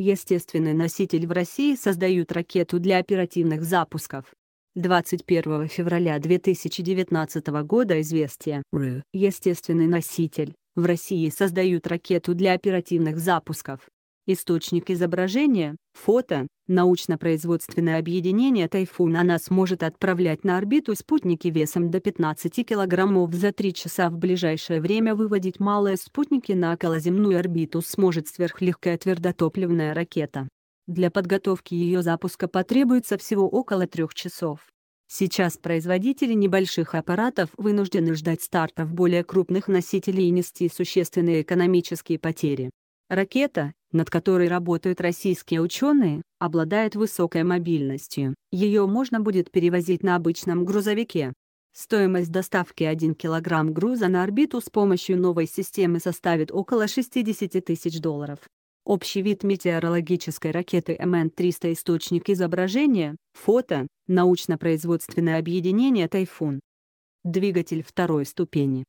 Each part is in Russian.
Естественный носитель в России создают ракету для оперативных запусков. 21 февраля 2019 года известие «Естественный носитель» в России создают ракету для оперативных запусков. Источник изображения, фото, научно-производственное объединение «Тайфун» она сможет отправлять на орбиту спутники весом до 15 кг за 3 часа в ближайшее время выводить малые спутники на околоземную орбиту сможет сверхлегкая твердотопливная ракета. Для подготовки ее запуска потребуется всего около трех часов. Сейчас производители небольших аппаратов вынуждены ждать стартов более крупных носителей и нести существенные экономические потери. Ракета, над которой работают российские ученые, обладает высокой мобильностью. Ее можно будет перевозить на обычном грузовике. Стоимость доставки 1 кг груза на орбиту с помощью новой системы составит около 60 тысяч долларов. Общий вид метеорологической ракеты МН-300 источник изображения, фото, научно-производственное объединение «Тайфун». Двигатель второй ступени.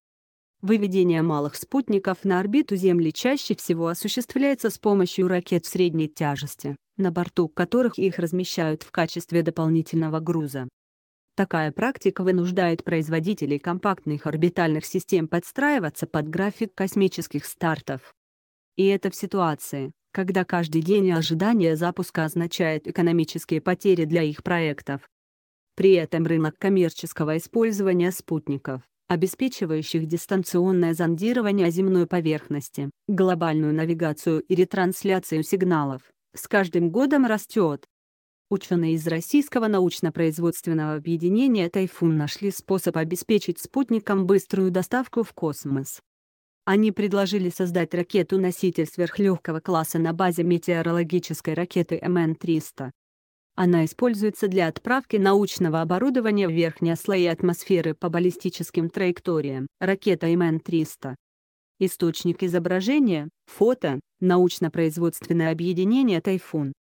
Выведение малых спутников на орбиту Земли чаще всего осуществляется с помощью ракет средней тяжести, на борту которых их размещают в качестве дополнительного груза. Такая практика вынуждает производителей компактных орбитальных систем подстраиваться под график космических стартов. И это в ситуации, когда каждый день ожидания запуска означает экономические потери для их проектов. При этом рынок коммерческого использования спутников обеспечивающих дистанционное зондирование земной поверхности, глобальную навигацию и ретрансляцию сигналов, с каждым годом растет. Ученые из Российского научно-производственного объединения «Тайфун» нашли способ обеспечить спутникам быструю доставку в космос. Они предложили создать ракету-носитель сверхлегкого класса на базе метеорологической ракеты МН-300, она используется для отправки научного оборудования в верхние слои атмосферы по баллистическим траекториям, ракета МН-300. Источник изображения, фото, научно-производственное объединение «Тайфун».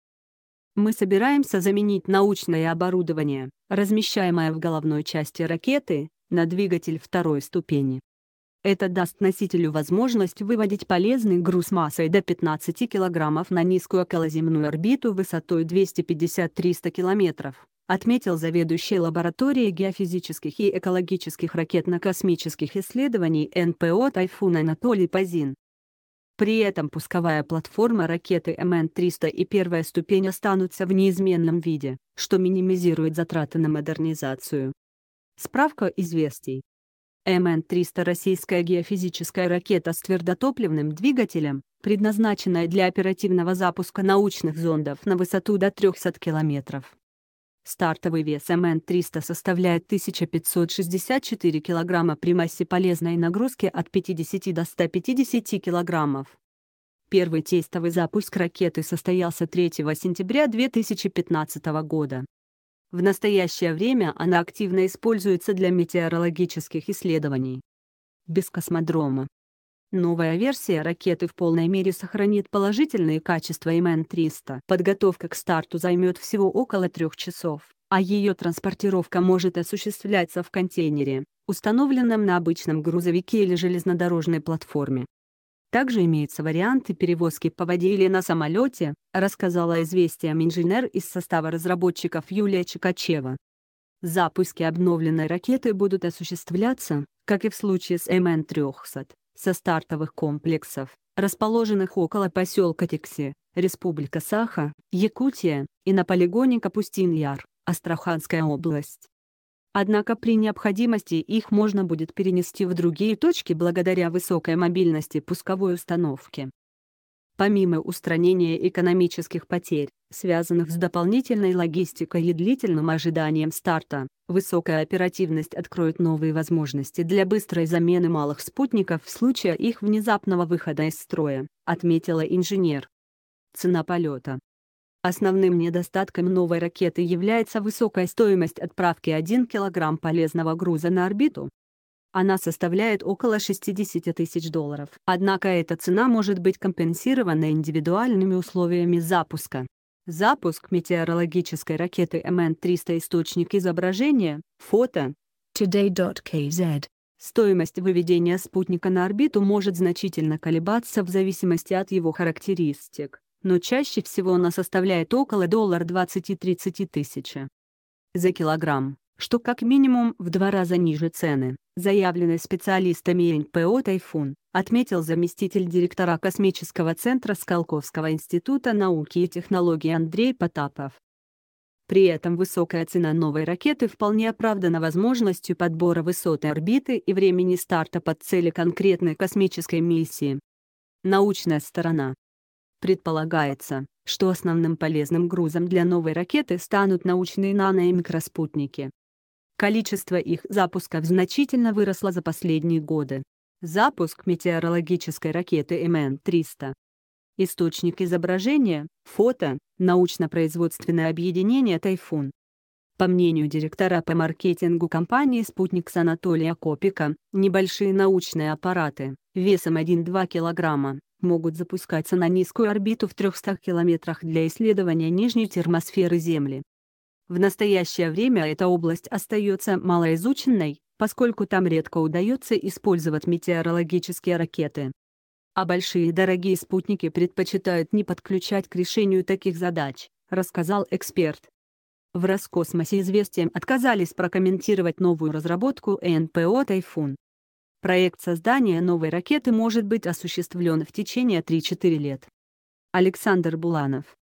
Мы собираемся заменить научное оборудование, размещаемое в головной части ракеты, на двигатель второй ступени. Это даст носителю возможность выводить полезный груз массой до 15 кг на низкую околоземную орбиту высотой 250-300 км, отметил заведующий лабораторией геофизических и экологических ракетно-космических исследований НПО «Тайфун» Анатолий Пазин. При этом пусковая платформа ракеты МН-300 и первая ступень останутся в неизменном виде, что минимизирует затраты на модернизацию. Справка известий. МН-300 российская геофизическая ракета с твердотопливным двигателем, предназначенная для оперативного запуска научных зондов на высоту до 300 километров. Стартовый вес МН-300 составляет 1564 кг при массе полезной нагрузки от 50 до 150 кг. Первый тестовый запуск ракеты состоялся 3 сентября 2015 года. В настоящее время она активно используется для метеорологических исследований. Без космодрома. Новая версия ракеты в полной мере сохранит положительные качества МН-300. Подготовка к старту займет всего около трех часов, а ее транспортировка может осуществляться в контейнере, установленном на обычном грузовике или железнодорожной платформе. Также имеются варианты перевозки по воде или на самолете, рассказала известиям инженер из состава разработчиков Юлия Чикачева. Запуски обновленной ракеты будут осуществляться, как и в случае с МН-300, со стартовых комплексов, расположенных около поселка Текси, Республика Саха, Якутия, и на полигоне Капустин-Яр, Астраханская область. Однако при необходимости их можно будет перенести в другие точки благодаря высокой мобильности пусковой установки. Помимо устранения экономических потерь, связанных с дополнительной логистикой и длительным ожиданием старта, высокая оперативность откроет новые возможности для быстрой замены малых спутников в случае их внезапного выхода из строя, отметила инженер. Цена полета Основным недостатком новой ракеты является высокая стоимость отправки 1 кг полезного груза на орбиту. Она составляет около 60 тысяч долларов. Однако эта цена может быть компенсирована индивидуальными условиями запуска. Запуск метеорологической ракеты МН-300 «Источник изображения», фото, today.kz. Стоимость выведения спутника на орбиту может значительно колебаться в зависимости от его характеристик но чаще всего она составляет около доллар 20-30 тысяч за килограмм, что как минимум в два раза ниже цены, заявленной специалистами НПО «Тайфун», отметил заместитель директора Космического центра Сколковского института науки и технологий Андрей Потапов. При этом высокая цена новой ракеты вполне оправдана возможностью подбора высоты орбиты и времени старта под цели конкретной космической миссии. Научная сторона Предполагается, что основным полезным грузом для новой ракеты станут научные нано- и микроспутники. Количество их запусков значительно выросло за последние годы. Запуск метеорологической ракеты МН-300. Источник изображения, фото, научно-производственное объединение «Тайфун». По мнению директора по маркетингу компании «Спутник» Анатолия Копика, небольшие научные аппараты, весом 1-2 килограмма могут запускаться на низкую орбиту в 300 километрах для исследования нижней термосферы Земли. В настоящее время эта область остается малоизученной, поскольку там редко удается использовать метеорологические ракеты. А большие дорогие спутники предпочитают не подключать к решению таких задач, рассказал эксперт. В Роскосмосе известием отказались прокомментировать новую разработку НПО «Тайфун», Проект создания новой ракеты может быть осуществлен в течение 3-4 лет. Александр Буланов.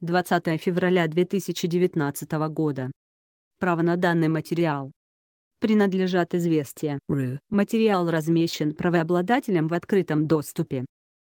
20 февраля 2019 года. Право на данный материал. Принадлежат известия. Материал размещен правообладателем в открытом доступе.